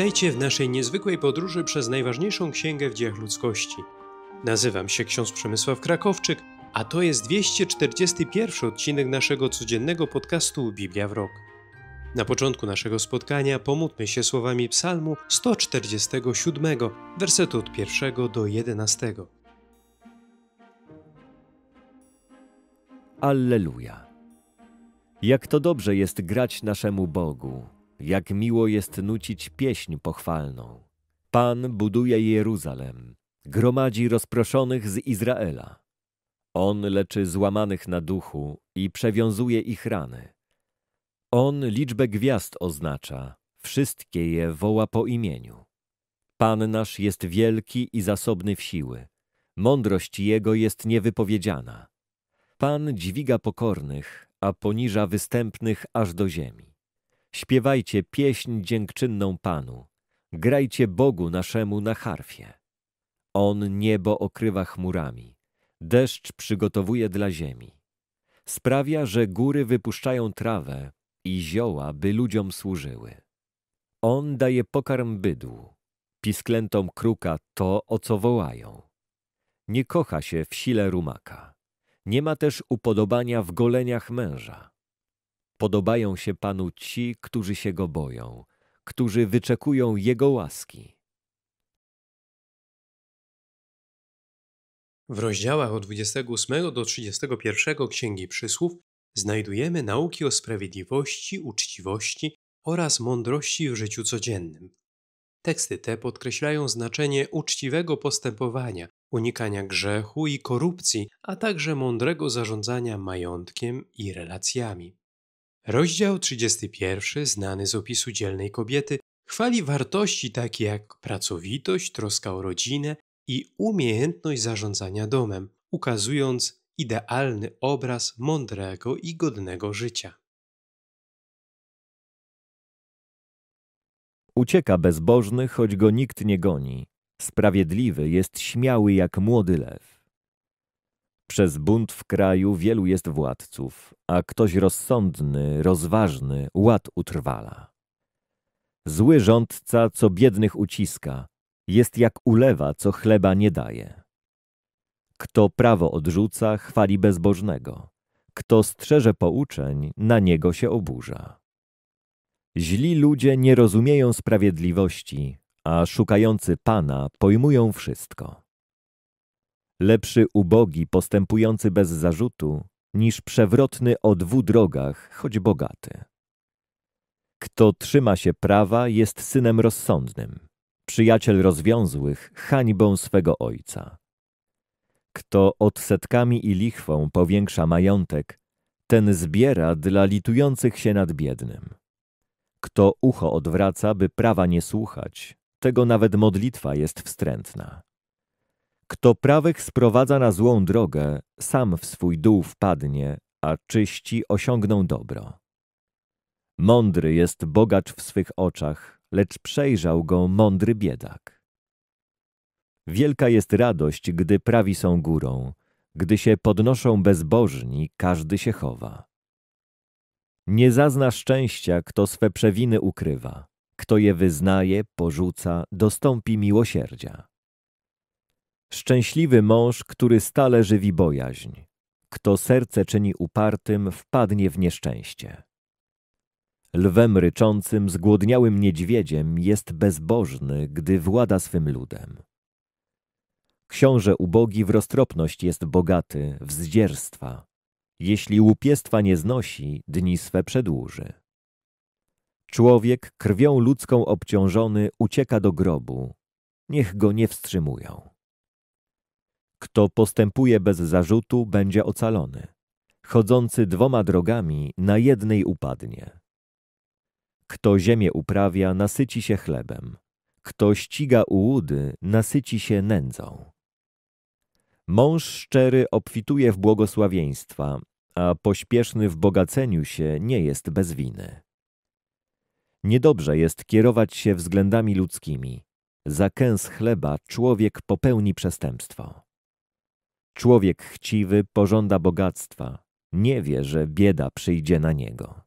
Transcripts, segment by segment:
Witajcie w naszej niezwykłej podróży przez najważniejszą księgę w dziejach ludzkości. Nazywam się ksiądz Przemysław Krakowczyk, a to jest 241 odcinek naszego codziennego podcastu Biblia w rok. Na początku naszego spotkania pomódlmy się słowami Psalmu 147, wersetu od 1 do 11. Alleluja. Jak to dobrze jest grać naszemu Bogu jak miło jest nucić pieśń pochwalną. Pan buduje Jeruzalem, gromadzi rozproszonych z Izraela. On leczy złamanych na duchu i przewiązuje ich rany. On liczbę gwiazd oznacza, wszystkie je woła po imieniu. Pan nasz jest wielki i zasobny w siły. Mądrość Jego jest niewypowiedziana. Pan dźwiga pokornych, a poniża występnych aż do ziemi. Śpiewajcie pieśń dziękczynną Panu, grajcie Bogu naszemu na harfie. On niebo okrywa chmurami, deszcz przygotowuje dla ziemi. Sprawia, że góry wypuszczają trawę i zioła, by ludziom służyły. On daje pokarm bydłu, pisklętom kruka to, o co wołają. Nie kocha się w sile rumaka. Nie ma też upodobania w goleniach męża. Podobają się Panu ci, którzy się Go boją, którzy wyczekują Jego łaski. W rozdziałach od 28 do 31 Księgi Przysłów znajdujemy nauki o sprawiedliwości, uczciwości oraz mądrości w życiu codziennym. Teksty te podkreślają znaczenie uczciwego postępowania, unikania grzechu i korupcji, a także mądrego zarządzania majątkiem i relacjami. Rozdział 31, znany z opisu dzielnej kobiety, chwali wartości takie jak pracowitość, troska o rodzinę i umiejętność zarządzania domem, ukazując idealny obraz mądrego i godnego życia. Ucieka bezbożny, choć go nikt nie goni. Sprawiedliwy jest śmiały jak młody lew. Przez bunt w kraju wielu jest władców, a ktoś rozsądny, rozważny ład utrwala. Zły rządca, co biednych uciska, jest jak ulewa, co chleba nie daje. Kto prawo odrzuca, chwali bezbożnego. Kto strzeże pouczeń, na niego się oburza. Źli ludzie nie rozumieją sprawiedliwości, a szukający Pana pojmują wszystko. Lepszy ubogi postępujący bez zarzutu, niż przewrotny o dwóch drogach, choć bogaty. Kto trzyma się prawa, jest synem rozsądnym. Przyjaciel rozwiązłych, hańbą swego ojca. Kto odsetkami i lichwą powiększa majątek, ten zbiera dla litujących się nad biednym. Kto ucho odwraca, by prawa nie słuchać, tego nawet modlitwa jest wstrętna. Kto prawych sprowadza na złą drogę, sam w swój dół wpadnie, a czyści osiągną dobro. Mądry jest bogacz w swych oczach, lecz przejrzał go mądry biedak. Wielka jest radość, gdy prawi są górą, gdy się podnoszą bezbożni, każdy się chowa. Nie zazna szczęścia, kto swe przewiny ukrywa, kto je wyznaje, porzuca, dostąpi miłosierdzia. Szczęśliwy mąż, który stale żywi bojaźń. Kto serce czyni upartym, wpadnie w nieszczęście. Lwem ryczącym, zgłodniałym niedźwiedziem jest bezbożny, gdy włada swym ludem. Książę ubogi w roztropność jest bogaty, w zdzierstwa. Jeśli łupiestwa nie znosi, dni swe przedłuży. Człowiek krwią ludzką obciążony ucieka do grobu. Niech go nie wstrzymują. Kto postępuje bez zarzutu, będzie ocalony. Chodzący dwoma drogami, na jednej upadnie. Kto ziemię uprawia, nasyci się chlebem. Kto ściga ułudy, nasyci się nędzą. Mąż szczery obfituje w błogosławieństwa, a pośpieszny w bogaceniu się nie jest bez winy. Niedobrze jest kierować się względami ludzkimi. Za kęs chleba człowiek popełni przestępstwo. Człowiek chciwy pożąda bogactwa, nie wie, że bieda przyjdzie na niego.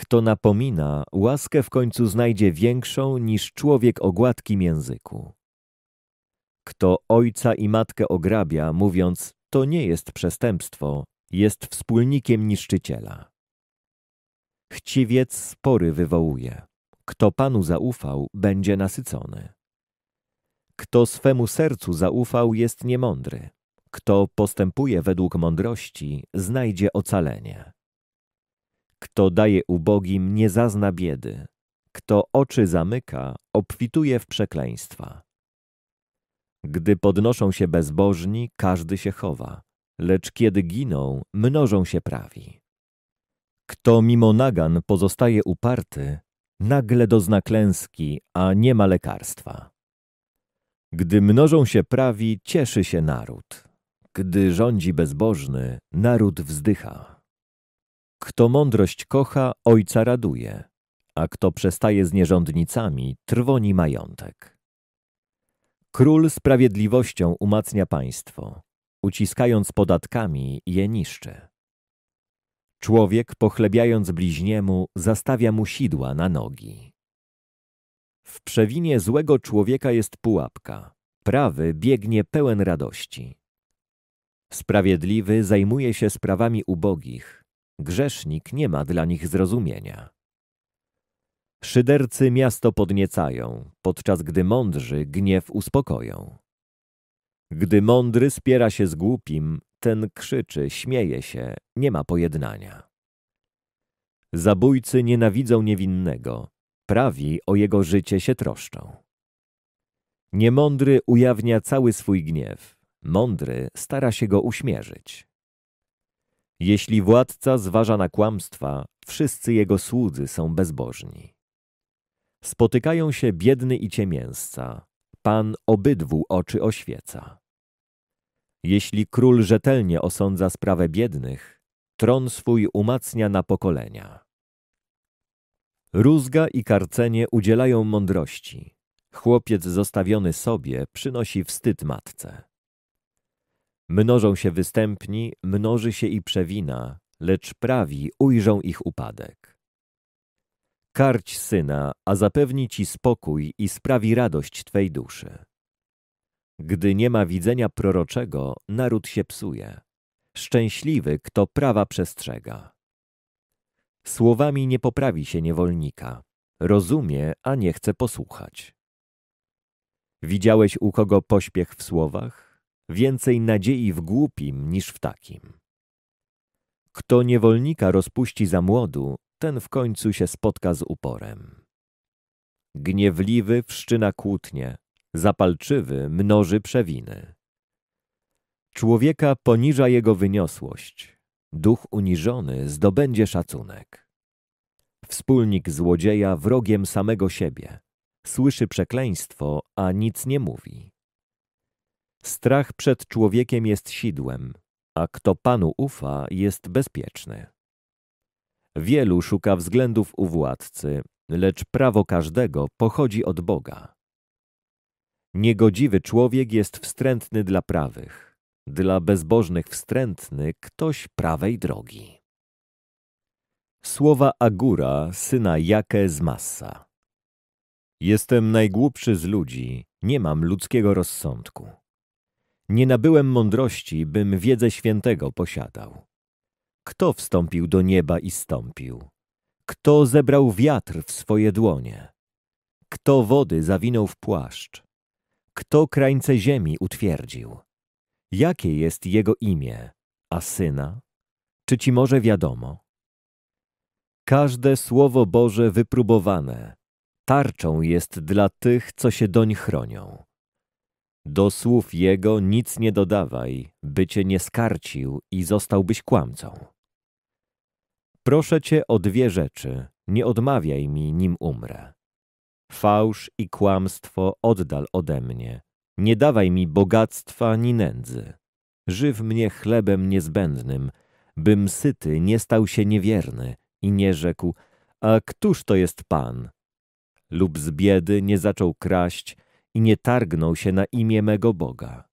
Kto napomina, łaskę w końcu znajdzie większą niż człowiek o gładkim języku. Kto ojca i matkę ograbia, mówiąc, to nie jest przestępstwo, jest wspólnikiem niszczyciela. Chciwiec spory wywołuje. Kto Panu zaufał, będzie nasycony. Kto swemu sercu zaufał, jest niemądry. Kto postępuje według mądrości, znajdzie ocalenie. Kto daje ubogim, nie zazna biedy. Kto oczy zamyka, obfituje w przekleństwa. Gdy podnoszą się bezbożni, każdy się chowa, lecz kiedy giną, mnożą się prawi. Kto mimo nagan pozostaje uparty, nagle dozna klęski, a nie ma lekarstwa. Gdy mnożą się prawi, cieszy się naród. Gdy rządzi bezbożny, naród wzdycha. Kto mądrość kocha, ojca raduje, a kto przestaje z nierządnicami, trwoni majątek. Król sprawiedliwością umacnia państwo, uciskając podatkami je niszczy. Człowiek, pochlebiając bliźniemu, zastawia mu sidła na nogi. W przewinie złego człowieka jest pułapka, prawy biegnie pełen radości. Sprawiedliwy zajmuje się sprawami ubogich, grzesznik nie ma dla nich zrozumienia. Szydercy miasto podniecają, podczas gdy mądrzy gniew uspokoją. Gdy mądry spiera się z głupim, ten krzyczy, śmieje się, nie ma pojednania. Zabójcy nienawidzą niewinnego, prawi o jego życie się troszczą. Niemądry ujawnia cały swój gniew, mądry stara się go uśmierzyć. Jeśli władca zważa na kłamstwa, wszyscy jego słudzy są bezbożni. Spotykają się biedny i ciemięsca, Pan obydwu oczy oświeca. Jeśli król rzetelnie osądza sprawę biednych, tron swój umacnia na pokolenia. Rózga i karcenie udzielają mądrości. Chłopiec zostawiony sobie przynosi wstyd matce. Mnożą się występni, mnoży się i przewina, lecz prawi ujrzą ich upadek. Karć syna, a zapewni ci spokój i sprawi radość twej duszy. Gdy nie ma widzenia proroczego, naród się psuje. Szczęśliwy, kto prawa przestrzega. Słowami nie poprawi się niewolnika. Rozumie, a nie chce posłuchać. Widziałeś u kogo pośpiech w słowach? Więcej nadziei w głupim niż w takim. Kto niewolnika rozpuści za młodu, ten w końcu się spotka z uporem. Gniewliwy wszczyna kłótnie, zapalczywy mnoży przewiny. Człowieka poniża jego wyniosłość, duch uniżony zdobędzie szacunek. Wspólnik złodzieja wrogiem samego siebie, słyszy przekleństwo, a nic nie mówi. Strach przed człowiekiem jest sidłem, a kto Panu ufa, jest bezpieczny. Wielu szuka względów u władcy, lecz prawo każdego pochodzi od Boga. Niegodziwy człowiek jest wstrętny dla prawych, dla bezbożnych wstrętny ktoś prawej drogi. Słowa Agura, syna Jake z Massa. Jestem najgłupszy z ludzi, nie mam ludzkiego rozsądku. Nie nabyłem mądrości, bym wiedzę świętego posiadał. Kto wstąpił do nieba i stąpił? Kto zebrał wiatr w swoje dłonie? Kto wody zawinął w płaszcz? Kto krańce ziemi utwierdził? Jakie jest jego imię, a syna? Czy ci może wiadomo? Każde słowo Boże wypróbowane tarczą jest dla tych, co się doń chronią. Do słów jego nic nie dodawaj, by cię nie skarcił i zostałbyś kłamcą. Proszę cię o dwie rzeczy, nie odmawiaj mi, nim umrę. Fałsz i kłamstwo oddal ode mnie. Nie dawaj mi bogactwa ni nędzy. Żyw mnie chlebem niezbędnym, bym syty nie stał się niewierny i nie rzekł, a któż to jest Pan? Lub z biedy nie zaczął kraść, i nie targnął się na imię mego Boga.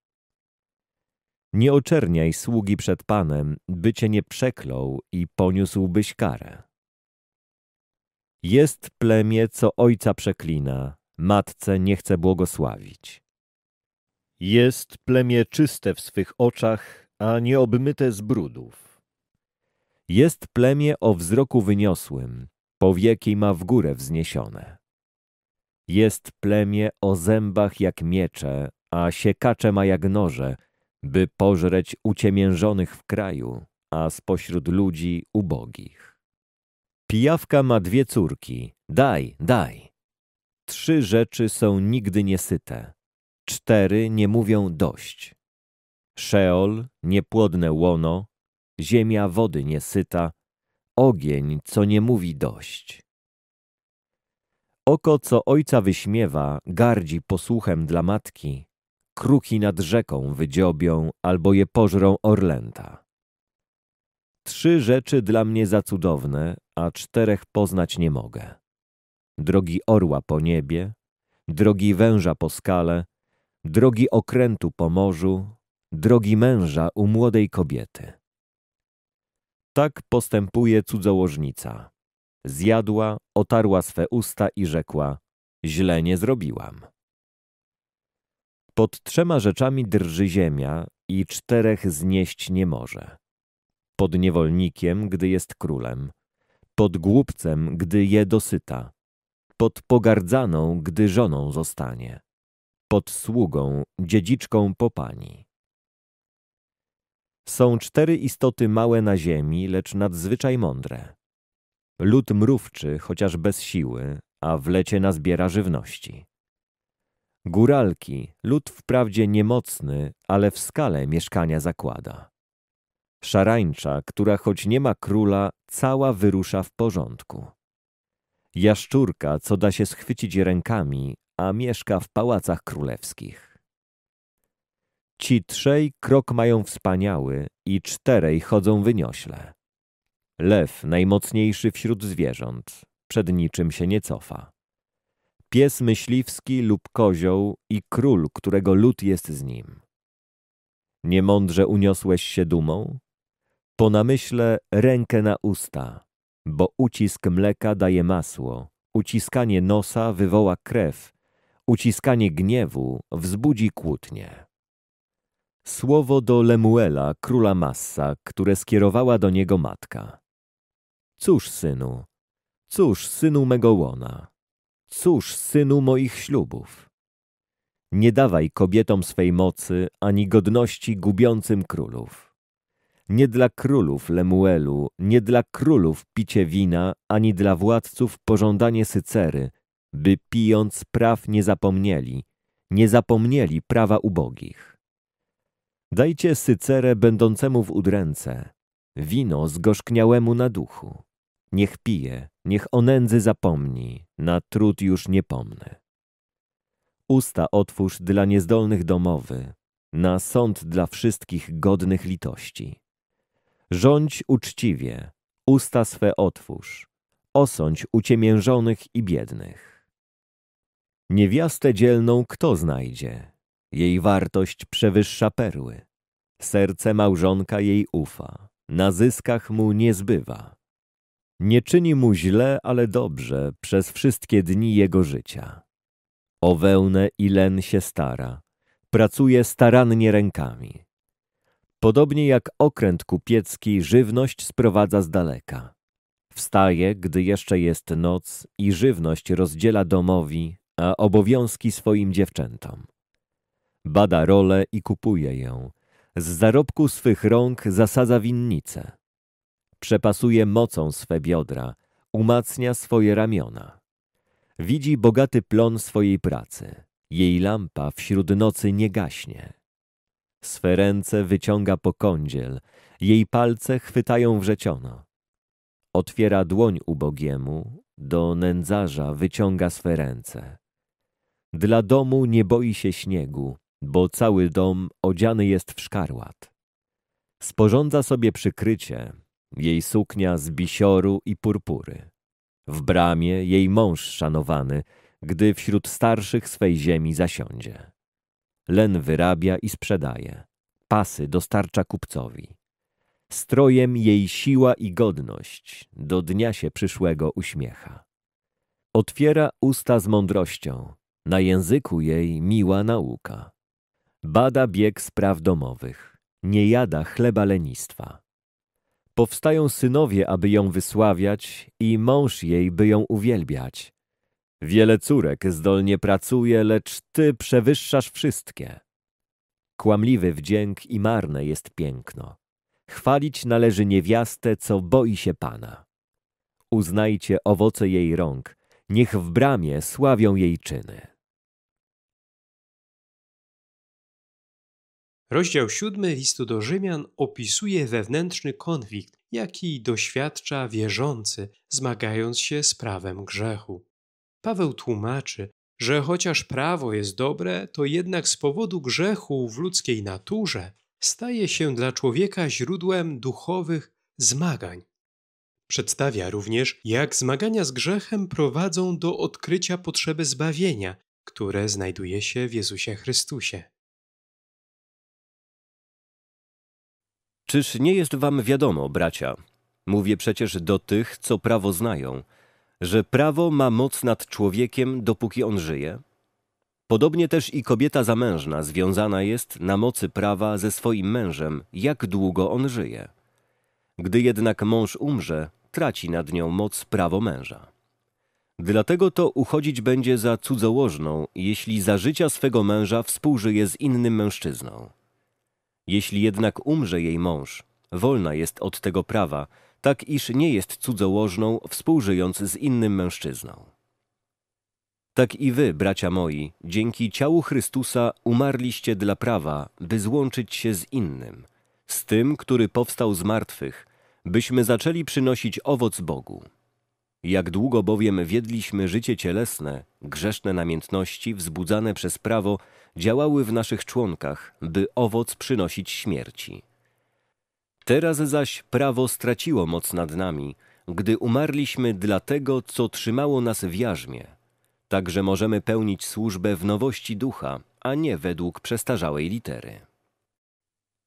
Nie oczerniaj sługi przed Panem, by cię nie przeklął i poniósłbyś karę. Jest plemię, co ojca przeklina, matce nie chce błogosławić. Jest plemię czyste w swych oczach, a nie obmyte z brudów. Jest plemię o wzroku wyniosłym, powieki ma w górę wzniesione. Jest plemię o zębach jak miecze, a siekacze ma jak noże, by pożreć uciemiężonych w kraju, a spośród ludzi ubogich. Pijawka ma dwie córki. Daj, daj. Trzy rzeczy są nigdy niesyte. Cztery nie mówią dość. Szeol, niepłodne łono, ziemia wody niesyta, ogień, co nie mówi dość. Oko, co ojca wyśmiewa, gardzi posłuchem dla matki. Kruki nad rzeką wydziobią albo je pożrą orlęta. Trzy rzeczy dla mnie za cudowne, a czterech poznać nie mogę. Drogi orła po niebie, drogi węża po skale, drogi okrętu po morzu, drogi męża u młodej kobiety. Tak postępuje cudzołożnica. Zjadła, otarła swe usta i rzekła, źle nie zrobiłam. Pod trzema rzeczami drży ziemia i czterech znieść nie może. Pod niewolnikiem, gdy jest królem, pod głupcem, gdy je dosyta, pod pogardzaną, gdy żoną zostanie, pod sługą, dziedziczką po pani. Są cztery istoty małe na ziemi, lecz nadzwyczaj mądre. Lud mrówczy, chociaż bez siły, a w lecie nazbiera żywności. Góralki, lud wprawdzie niemocny, ale w skale mieszkania zakłada. Szarańcza, która choć nie ma króla, cała wyrusza w porządku. Jaszczurka, co da się schwycić rękami, a mieszka w pałacach królewskich. Ci trzej krok mają wspaniały i czterej chodzą wyniośle. Lew najmocniejszy wśród zwierząt, przed niczym się nie cofa. Pies myśliwski lub kozioł i król, którego lud jest z nim. Niemądrze uniosłeś się dumą? Po namyśle rękę na usta, bo ucisk mleka daje masło, uciskanie nosa wywoła krew, uciskanie gniewu wzbudzi kłótnie. Słowo do Lemuela, króla Massa, które skierowała do niego matka. Cóż, synu, cóż, synu mego łona, cóż, synu moich ślubów. Nie dawaj kobietom swej mocy, ani godności gubiącym królów. Nie dla królów Lemuelu, nie dla królów picie wina, ani dla władców pożądanie sycery, by pijąc praw nie zapomnieli, nie zapomnieli prawa ubogich. Dajcie sycerę będącemu w udręce, wino zgorzkniałemu na duchu. Niech pije, niech o nędzy zapomni, na trud już nie pomnę. Usta otwórz dla niezdolnych domowy, na sąd dla wszystkich godnych litości. Rządź uczciwie, usta swe otwórz, osądź uciemiężonych i biednych. Niewiastę dzielną kto znajdzie? Jej wartość przewyższa perły. Serce małżonka jej ufa, na zyskach mu nie zbywa. Nie czyni mu źle, ale dobrze przez wszystkie dni jego życia. O wełnę i len się stara, pracuje starannie rękami. Podobnie jak okręt kupiecki, żywność sprowadza z daleka. Wstaje, gdy jeszcze jest noc i żywność rozdziela domowi, a obowiązki swoim dziewczętom. Bada rolę i kupuje ją. Z zarobku swych rąk zasadza winnice. Przepasuje mocą swe biodra, umacnia swoje ramiona. Widzi bogaty plon swojej pracy. Jej lampa wśród nocy nie gaśnie. Swe ręce wyciąga po kądziel, jej palce chwytają wrzeciono. Otwiera dłoń ubogiemu, do nędzarza wyciąga swe ręce. Dla domu nie boi się śniegu, bo cały dom odziany jest w szkarłat. Sporządza sobie przykrycie, jej suknia z bisioru i purpury. W bramie jej mąż szanowany, gdy wśród starszych swej ziemi zasiądzie. Len wyrabia i sprzedaje, pasy dostarcza kupcowi. Strojem jej siła i godność do dnia się przyszłego uśmiecha. Otwiera usta z mądrością, na języku jej miła nauka. Bada bieg spraw domowych, nie jada chleba lenistwa Powstają synowie, aby ją wysławiać i mąż jej, by ją uwielbiać. Wiele córek zdolnie pracuje, lecz ty przewyższasz wszystkie. Kłamliwy wdzięk i marne jest piękno. Chwalić należy niewiastę, co boi się Pana. Uznajcie owoce jej rąk, niech w bramie sławią jej czyny. Rozdział 7 listu do Rzymian opisuje wewnętrzny konflikt, jaki doświadcza wierzący, zmagając się z prawem grzechu. Paweł tłumaczy, że chociaż prawo jest dobre, to jednak z powodu grzechu w ludzkiej naturze staje się dla człowieka źródłem duchowych zmagań. Przedstawia również, jak zmagania z grzechem prowadzą do odkrycia potrzeby zbawienia, które znajduje się w Jezusie Chrystusie. Czyż nie jest wam wiadomo, bracia, mówię przecież do tych, co prawo znają, że prawo ma moc nad człowiekiem, dopóki on żyje? Podobnie też i kobieta zamężna związana jest na mocy prawa ze swoim mężem, jak długo on żyje. Gdy jednak mąż umrze, traci nad nią moc prawo męża. Dlatego to uchodzić będzie za cudzołożną, jeśli za życia swego męża współżyje z innym mężczyzną. Jeśli jednak umrze jej mąż, wolna jest od tego prawa, tak iż nie jest cudzołożną, współżyjąc z innym mężczyzną. Tak i wy, bracia moi, dzięki ciału Chrystusa umarliście dla prawa, by złączyć się z innym, z tym, który powstał z martwych, byśmy zaczęli przynosić owoc Bogu. Jak długo bowiem wiedliśmy życie cielesne, grzeszne namiętności wzbudzane przez prawo działały w naszych członkach, by owoc przynosić śmierci. Teraz zaś prawo straciło moc nad nami, gdy umarliśmy dla tego, co trzymało nas w jarzmie. Także możemy pełnić służbę w nowości ducha, a nie według przestarzałej litery.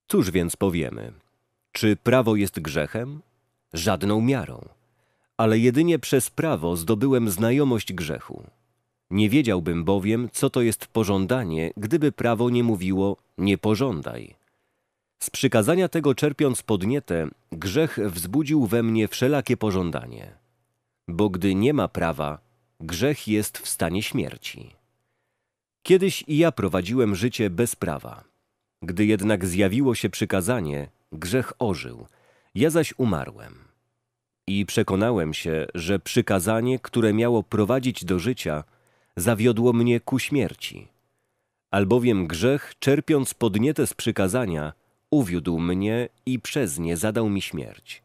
Cóż więc powiemy? Czy prawo jest grzechem? Żadną miarą. Ale jedynie przez prawo zdobyłem znajomość grzechu. Nie wiedziałbym bowiem, co to jest pożądanie, gdyby prawo nie mówiło nie pożądaj. Z przykazania tego czerpiąc podnietę, grzech wzbudził we mnie wszelakie pożądanie. Bo gdy nie ma prawa, grzech jest w stanie śmierci. Kiedyś i ja prowadziłem życie bez prawa. Gdy jednak zjawiło się przykazanie, grzech ożył, ja zaś umarłem. I przekonałem się, że przykazanie, które miało prowadzić do życia – zawiodło mnie ku śmierci. Albowiem grzech, czerpiąc podnietę z przykazania, uwiódł mnie i przez nie zadał mi śmierć.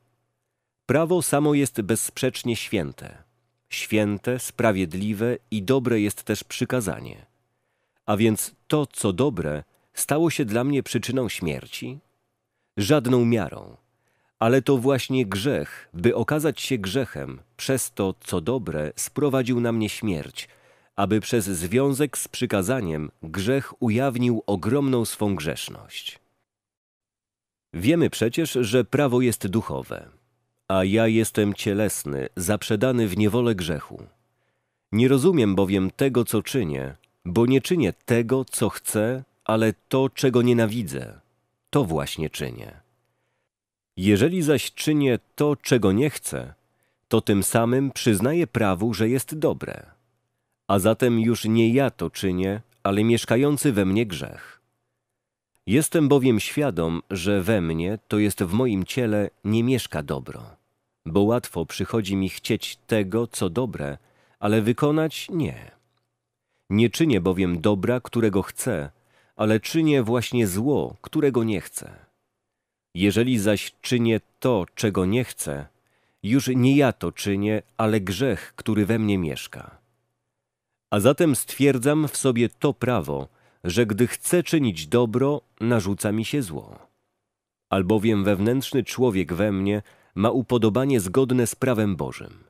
Prawo samo jest bezsprzecznie święte. Święte, sprawiedliwe i dobre jest też przykazanie. A więc to, co dobre, stało się dla mnie przyczyną śmierci? Żadną miarą. Ale to właśnie grzech, by okazać się grzechem, przez to, co dobre, sprowadził na mnie śmierć – aby przez związek z przykazaniem grzech ujawnił ogromną swą grzeszność. Wiemy przecież, że prawo jest duchowe, a ja jestem cielesny, zaprzedany w niewolę grzechu. Nie rozumiem bowiem tego, co czynię, bo nie czynię tego, co chcę, ale to, czego nienawidzę, to właśnie czynię. Jeżeli zaś czynię to, czego nie chcę, to tym samym przyznaję prawu, że jest dobre a zatem już nie ja to czynię, ale mieszkający we mnie grzech. Jestem bowiem świadom, że we mnie, to jest w moim ciele, nie mieszka dobro, bo łatwo przychodzi mi chcieć tego, co dobre, ale wykonać nie. Nie czynię bowiem dobra, którego chcę, ale czynię właśnie zło, którego nie chcę. Jeżeli zaś czynię to, czego nie chcę, już nie ja to czynię, ale grzech, który we mnie mieszka. A zatem stwierdzam w sobie to prawo, że gdy chcę czynić dobro, narzuca mi się zło. Albowiem wewnętrzny człowiek we mnie ma upodobanie zgodne z prawem Bożym.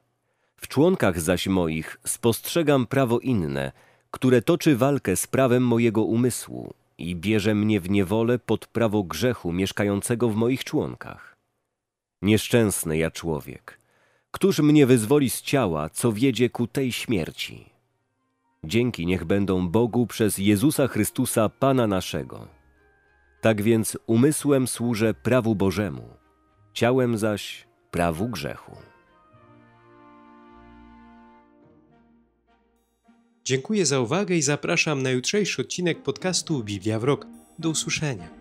W członkach zaś moich spostrzegam prawo inne, które toczy walkę z prawem mojego umysłu i bierze mnie w niewolę pod prawo grzechu mieszkającego w moich członkach. Nieszczęsny ja człowiek, któż mnie wyzwoli z ciała, co wiedzie ku tej śmierci? Dzięki niech będą Bogu przez Jezusa Chrystusa, Pana naszego. Tak więc umysłem służę prawu Bożemu, ciałem zaś prawu grzechu. Dziękuję za uwagę i zapraszam na jutrzejszy odcinek podcastu Biblia w Rok. Do usłyszenia.